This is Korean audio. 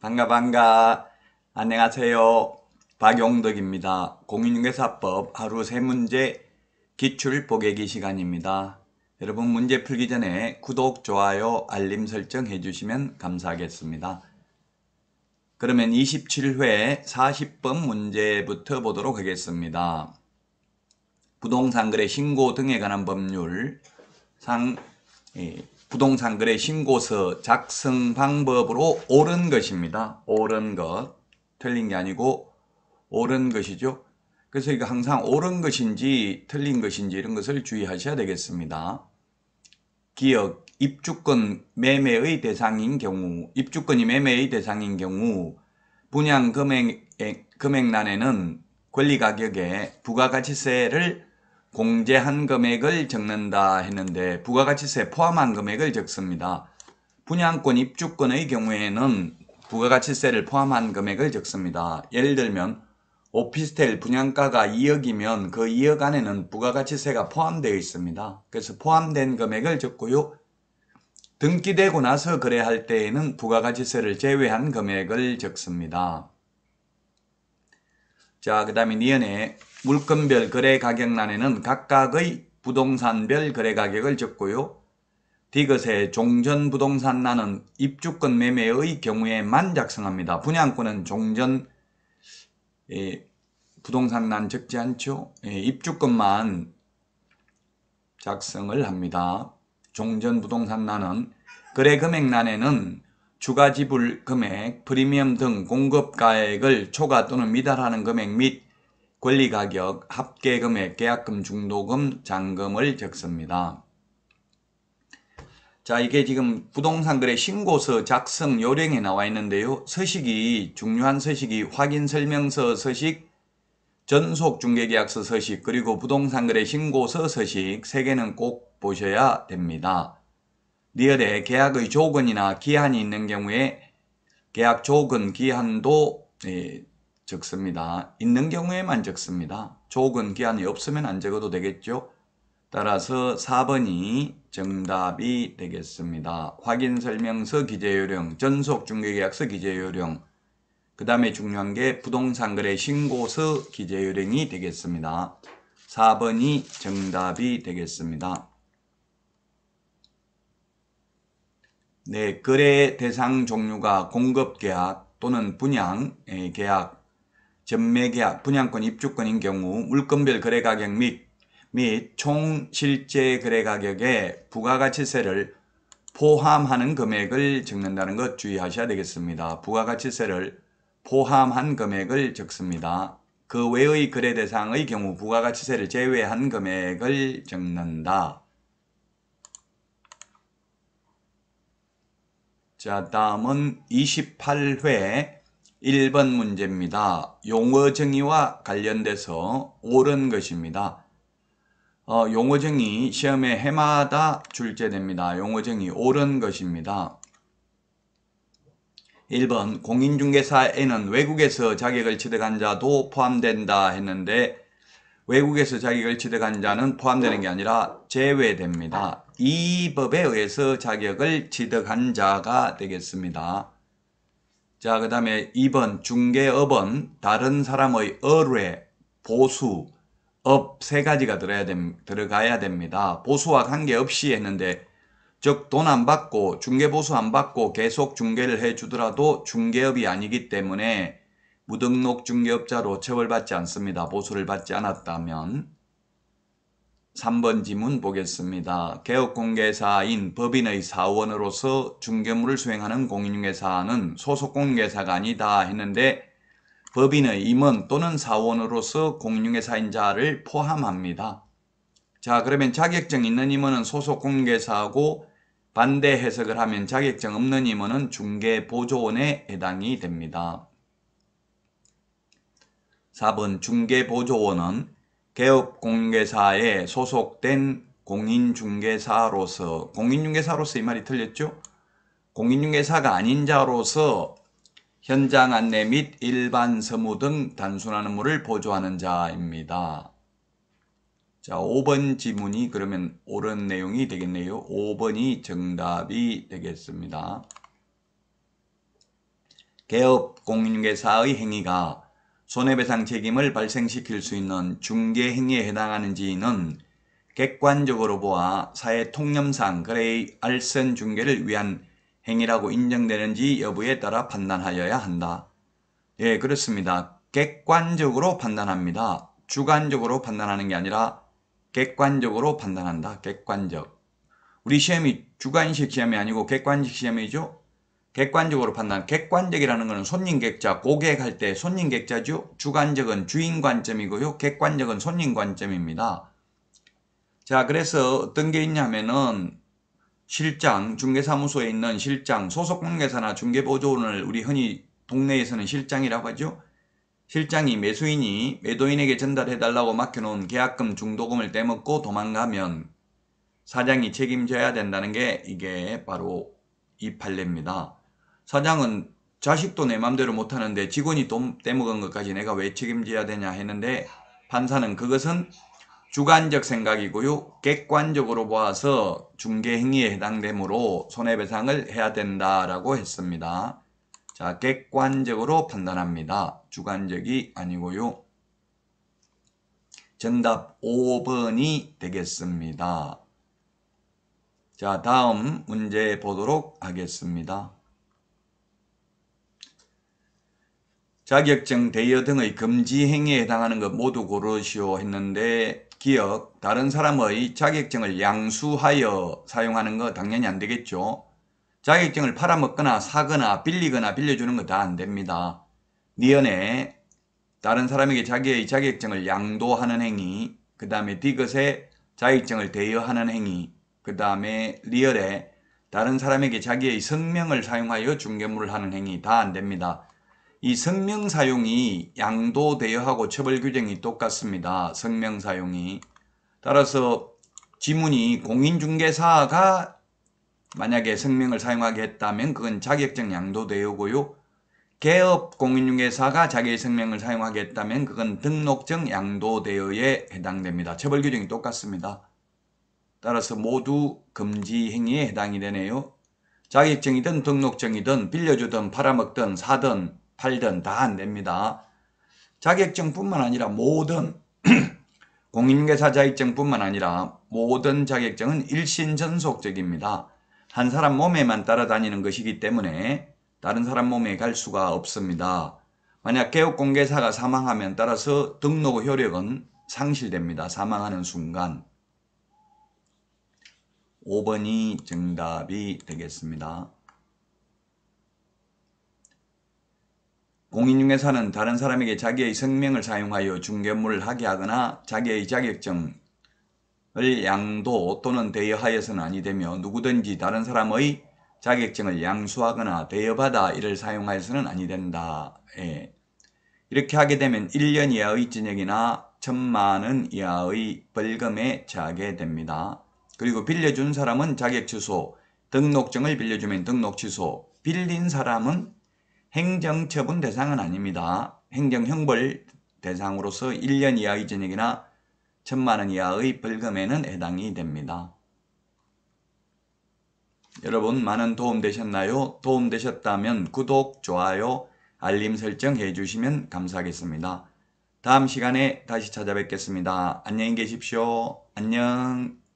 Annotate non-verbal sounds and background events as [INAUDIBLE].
반가 반가 안녕하세요 박용덕입니다 공인중개사법 하루 세문제 기출보개기 시간입니다 여러분 문제 풀기 전에 구독, 좋아요, 알림 설정 해주시면 감사하겠습니다 그러면 27회 40번 문제부터 보도록 하겠습니다. 부동산 거래 신고 등에 관한 법률 상 예, 부동산 거래 신고서 작성 방법으로 옳은 것입니다. 옳은 것 틀린 게 아니고 옳은 것이죠. 그래서 이거 항상 옳은 것인지 틀린 것인지 이런 것을 주의하셔야 되겠습니다. 기억 입주권 매매의 대상인 경우, 입주권이 매매의 대상인 경우 분양 금액, 금액란에는 권리가격에 부가가치세를 공제한 금액을 적는다 했는데 부가가치세 포함한 금액을 적습니다. 분양권 입주권의 경우에는 부가가치세를 포함한 금액을 적습니다. 예를 들면 오피스텔 분양가가 2억이면 그 2억 안에는 부가가치세가 포함되어 있습니다. 그래서 포함된 금액을 적고요. 등기되고 나서 거래할 때에는 부가가치세를 제외한 금액을 적습니다. 자, 그 다음에 니은에 물건별 거래 가격란에는 각각의 부동산별 거래 가격을 적고요. 디귿의 종전 부동산란은 입주권 매매의 경우에만 작성합니다. 분양권은 종전 예, 부동산란 적지 않죠. 예, 입주권만 작성을 합니다. 종전 부동산 난은 거래 금액난에는 추가 지불 금액, 프리미엄 등 공급 가액을 초과 또는 미달하는 금액 및 권리 가격, 합계 금액, 계약금, 중도금, 잔금을 적습니다. 자, 이게 지금 부동산 거래 신고서 작성 요령에 나와 있는데요. 서식이 중요한 서식이 확인 설명서 서식, 전속 중개계약서 서식, 그리고 부동산 거래 신고서 서식 세 개는 꼭 보셔야 됩니다. 리얼에 계약의 조건이나 기한이 있는 경우에 계약 조건 기한도 예, 적습니다. 있는 경우에만 적습니다. 조건 기한이 없으면 안 적어도 되겠죠. 따라서 4번이 정답이 되겠습니다. 확인 설명서 기재 요령, 전속 중개 계약서 기재 요령, 그 다음에 중요한 게 부동산 거래 신고서 기재 요령이 되겠습니다. 4번이 정답이 되겠습니다. 네, 거래 대상 종류가 공급 계약 또는 분양 예, 계약, 전매 계약, 분양권 입주권인 경우 물건별 거래 가격 및 및 총 실제 거래 가격에 부가가치세를 포함하는 금액을 적는다는 것 주의하셔야 되겠습니다. 부가가치세를 포함한 금액을 적습니다. 그 외의 거래 대상의 경우 부가가치세를 제외한 금액을 적는다. 자, 다음은 28회 1번 문제입니다. 용어 정의와 관련돼서 옳은 것입니다. 어, 용어 정의 시험에 해마다 출제됩니다. 용어 정의 옳은 것입니다. 1번 공인중개사에는 외국에서 자격을 취득한 자도 포함된다 했는데 외국에서 자격을 취득한 자는 포함되는 게 아니라 제외됩니다. 이 법에 의해서 자격을 취득한 자가 되겠습니다. 자, 그 다음에 2번 중개업은 다른 사람의 의뢰, 보수, 업 세 가지가 들어야 됨, 들어가야 됩니다. 보수와 관계없이 했는데 즉 돈 안 받고 중개보수 안 받고 계속 중개를 해주더라도 중개업이 아니기 때문에 무등록 중개업자로 처벌받지 않습니다. 보수를 받지 않았다면 3번 지문 보겠습니다. 개업공개사인 법인의 사원으로서 중개물을 수행하는 공인중개사는 소속공개사가 아니다 했는데 법인의 임원 또는 사원으로서 공인중개사인 자를 포함합니다. 자 그러면 자격증 있는 임원은 소속공개사고 반대 해석을 하면 자격증 없는 임원은 중개보조원에 해당이 됩니다. 4번 중개보조원은 개업공개사에 소속된 공인중개사로서 공인중개사로서 이 말이 틀렸죠? 공인중개사가 아닌 자로서 현장 안내 및 일반 서무 등 단순한 업무를 보조하는 자입니다. 자, 5번 지문이 그러면 옳은 내용이 되겠네요. 5번이 정답이 되겠습니다. 개업 공인계사의 행위가 손해배상 책임을 발생시킬 수 있는 중개 행위에 해당하는지는 객관적으로 보아 사회 통념상 그레이 알선 중개를 위한 행위라고 인정되는지 여부에 따라 판단하여야 한다. 예, 그렇습니다. 객관적으로 판단합니다. 주관적으로 판단하는 게 아니라 객관적으로 판단한다. 객관적. 우리 시험이 주관식 시험이 아니고 객관식 시험이죠? 객관적으로 판단. 객관적이라는 것은 손님 객자, 고객 할 때 손님 객자죠. 주관적은 주인 관점이고요. 객관적은 손님 관점입니다. 자, 그래서 어떤 게 있냐면은 실장, 중개사무소에 있는 실장, 소속 공개사나 중개보조원을 우리 흔히 동네에서는 실장이라고 하죠. 실장이 매수인이 매도인에게 전달해달라고 맡겨놓은 계약금 중도금을 떼먹고 도망가면 사장이 책임져야 된다는 게 이게 바로 이 판례입니다. 사장은 자식도 내 맘대로 못하는데 직원이 돈 떼먹은 것까지 내가 왜 책임져야 되냐 했는데 판사는 그것은 주관적 생각이고요. 객관적으로 보아서 중개행위에 해당되므로 손해배상을 해야 된다라고 했습니다. 자, 객관적으로 판단합니다. 주관적이 아니고요. 정답 5번이 되겠습니다. 자, 다음 문제 보도록 하겠습니다. 자격증 대여 등의 금지 행위에 해당하는 것 모두 고르시오 했는데 기억 다른 사람의 자격증을 양수하여 사용하는 거 당연히 안 되겠죠. 자격증을 팔아먹거나 사거나 빌리거나 빌려주는 거 다 안 됩니다. 니언에 다른 사람에게 자기의 자격증을 양도하는 행위, 그 다음에 디귿에 자격증을 대여하는 행위, 그 다음에 리얼에 다른 사람에게 자기의 성명을 사용하여 중개물을 하는 행위 다 안 됩니다. 이 성명 사용이 양도 대여하고 처벌 규정이 똑같습니다. 성명 사용이. 따라서 지문이 공인중개사가 만약에 성명을 사용하게 했다면 그건 자격증 양도 대여고요. 개업 공인중개사가 자기의 성명을 사용하게 했다면 그건 등록증 양도 대여에 해당됩니다. 처벌 규정이 똑같습니다. 따라서 모두 금지 행위에 해당이 되네요. 자격증이든 등록증이든 빌려주든 팔아먹든 사든 팔든 다 안 됩니다. 자격증뿐만 아니라 모든 [CLEARS THROAT] 공인계사 자격증뿐만 아니라 모든 자격증은 일신전속적입니다. 한 사람 몸에만 따라다니는 것이기 때문에 다른 사람 몸에 갈 수가 없습니다. 만약 개업공개사가 사망하면 따라서 등록 효력은 상실됩니다. 사망하는 순간 5번이 정답이 되겠습니다. 공인중개사는 다른 사람에게 자기의 생명을 사용하여 중개물을 하게 하거나 자기의 자격증을 양도 또는 대여하여서는 아니되며 누구든지 다른 사람의 자격증을 양수하거나 대여받아 이를 사용하여서는 아니된다. 예. 이렇게 하게 되면 1년 이하의 징역이나 천만원 이하의 벌금에 처하게 됩니다. 그리고 빌려준 사람은 자격 취소, 등록증을 빌려주면 등록 취소, 빌린 사람은 행정처분 대상은 아닙니다. 행정형벌 대상으로서 1년 이하의 전역이나 천만원 이하의 벌금에는 해당이 됩니다. 여러분 많은 도움 되셨나요? 도움 되셨다면 구독, 좋아요, 알림 설정 해주시면 감사하겠습니다. 다음 시간에 다시 찾아뵙겠습니다. 안녕히 계십시오. 안녕.